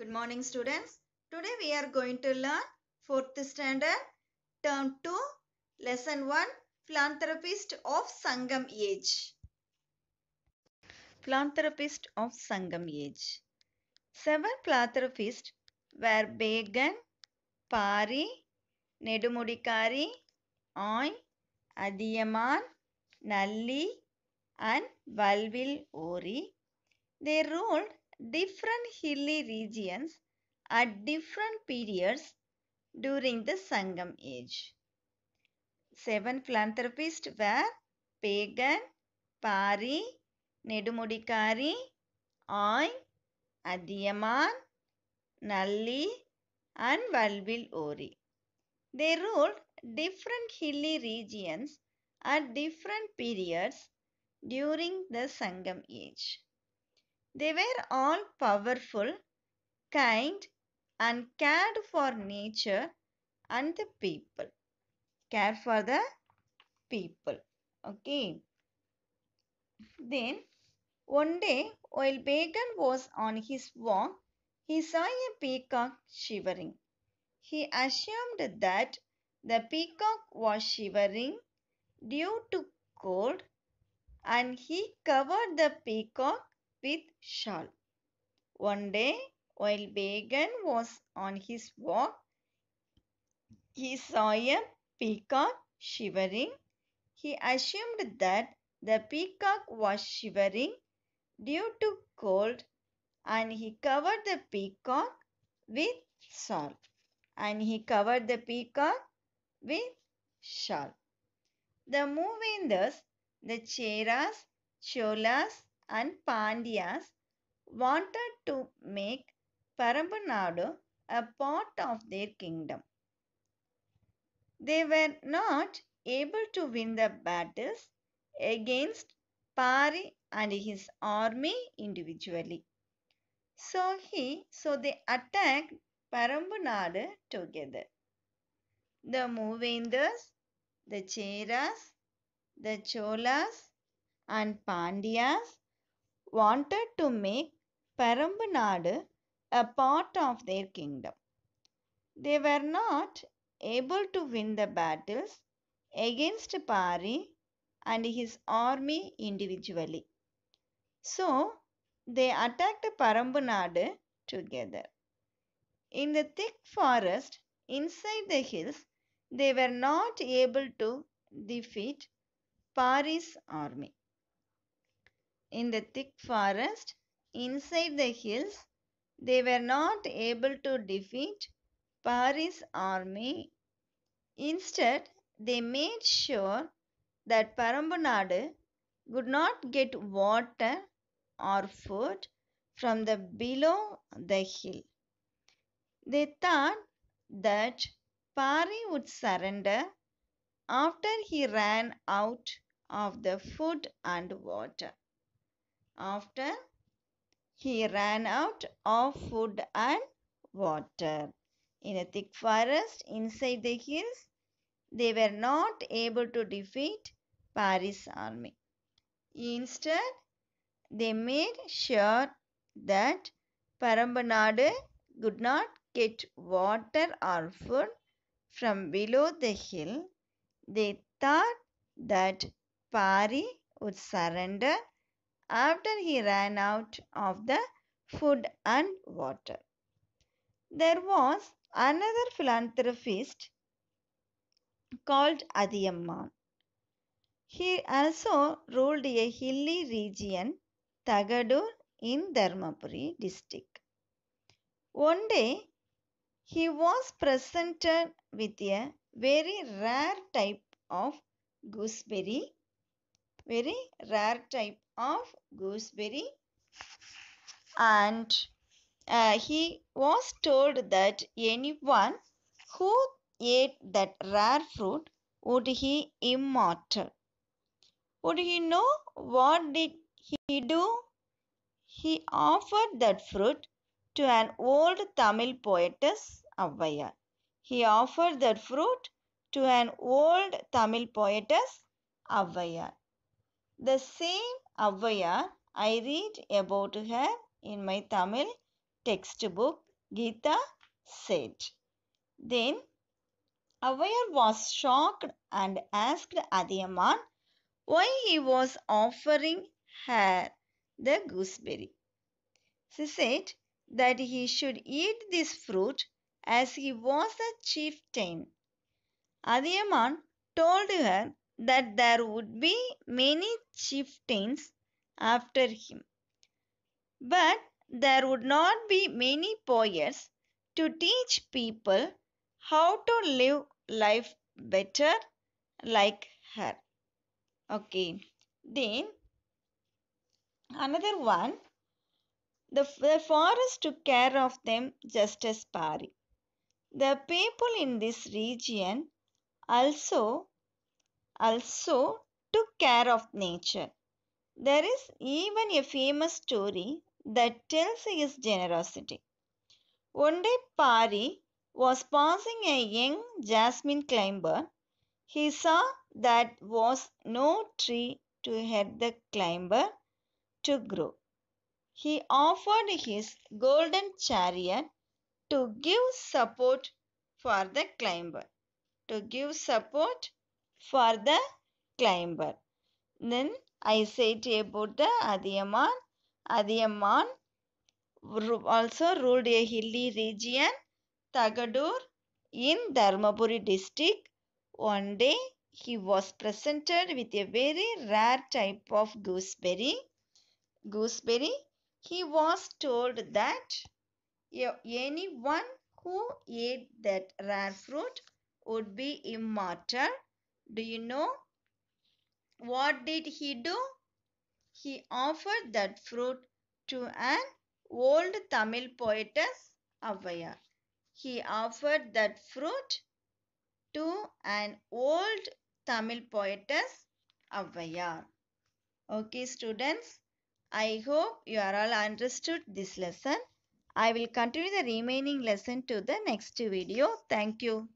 Good morning students. Today we are going to learn 4th standard term 2 lesson 1 philanthropist of Sangam age. Philanthropist of Sangam age. Seven philanthropists were Began, Pari, Nedumudikari, On, Adiyaman, Nalli and Valvil Ori. They ruled different hilly regions at different periods during the Sangam age. Seven philanthropists were Pagan, Pari, Nedumudikari, Oy, Adiyaman, Nalli and Valvil Ori. They ruled different hilly regions at different periods during the Sangam age. They were all powerful, kind, and cared for nature and the people. Care for the people. Okay. Then one day while Bacon was on his walk, he saw a peacock shivering. He assumed that the peacock was shivering due to cold and he covered the peacock with shawl. One day, while Bagan was on his walk, he saw a peacock shivering. He assumed that the peacock was shivering due to cold and he covered the peacock with shawl. And he covered the peacock with shawl. The thus, the Cheras, Cholas, and Pandyas wanted to make Parambanadu a part of their kingdom. They were not able to win the battles against Pari and his army individually. So he so they attacked Parambanadu together. The Movendas, the Cheras, the Cholas and Pandyas wanted to make Perambunadu a part of their kingdom. They were not able to win the battles against Pari and his army individually. So they attacked Perambunadu together. In the thick forest inside the hills, they were not able to defeat Pari's army in the thick forest inside the hills, they were not able to defeat Paris' army. Instead, they made sure that Parambunadu could not get water or food from the below the hill. They thought that Pari would surrender after he ran out of the food and water. After he ran out of food and water. In a thick forest inside the hills, they were not able to defeat Paris army. Instead, they made sure that Parambanadu could not get water or food from below the hill. They thought that Paris would surrender after he ran out of the food and water. There was another philanthropist called Adiyaman. He also ruled a hilly region, Tagadur, in Dharmapuri district. One day, he was presented with a very rare type of gooseberry, very rare type of gooseberry and uh, he was told that anyone who ate that rare fruit would he immortal would he know what did he do he offered that fruit to an old tamil poetess avvayar he offered that fruit to an old tamil poetess avvayar the same Avvayar. I read about her in my Tamil textbook, Gita said. Then Avvayar was shocked and asked Adiyaman why he was offering her the gooseberry. She said that he should eat this fruit as he was a chieftain. Adiyaman told her that there would be many chieftains after him. But there would not be many poets to teach people how to live life better like her. Okay. Then another one. The, the forest took care of them just as Pari. The people in this region also also took care of nature. There is even a famous story that tells his generosity. One day, Pari was passing a young jasmine climber. He saw that was no tree to help the climber to grow. He offered his golden chariot to give support for the climber, to give support for the climber. Then I said about the Adiyaman. Adiyaman also ruled a hilly region, Tagadur, in Dharmapuri district. One day he was presented with a very rare type of gooseberry. Gooseberry, he was told that anyone who ate that rare fruit would be immortal do you know what did he do? He offered that fruit to an old Tamil poetess Avaya. He offered that fruit to an old Tamil poetess Avaya. Okay students, I hope you are all understood this lesson. I will continue the remaining lesson to the next video. Thank you.